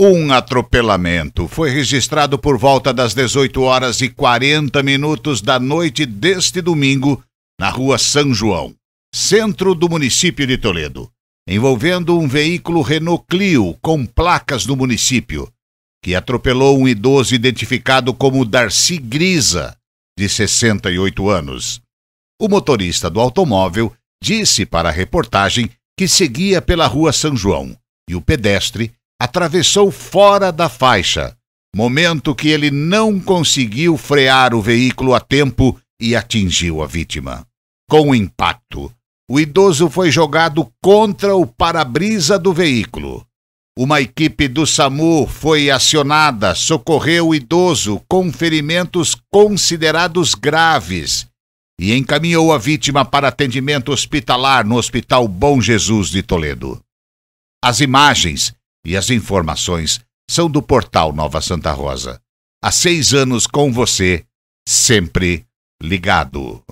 Um atropelamento foi registrado por volta das 18 horas e 40 minutos da noite deste domingo na rua São João, centro do município de Toledo, envolvendo um veículo Renault Clio com placas do município, que atropelou um idoso identificado como Darcy Grisa, de 68 anos. O motorista do automóvel disse para a reportagem que seguia pela rua São João e o pedestre atravessou fora da faixa, momento que ele não conseguiu frear o veículo a tempo e atingiu a vítima. Com o impacto, o idoso foi jogado contra o para-brisa do veículo. Uma equipe do SAMU foi acionada, socorreu o idoso com ferimentos considerados graves e encaminhou a vítima para atendimento hospitalar no Hospital Bom Jesus de Toledo. As imagens e as informações são do portal Nova Santa Rosa. Há seis anos com você, sempre ligado.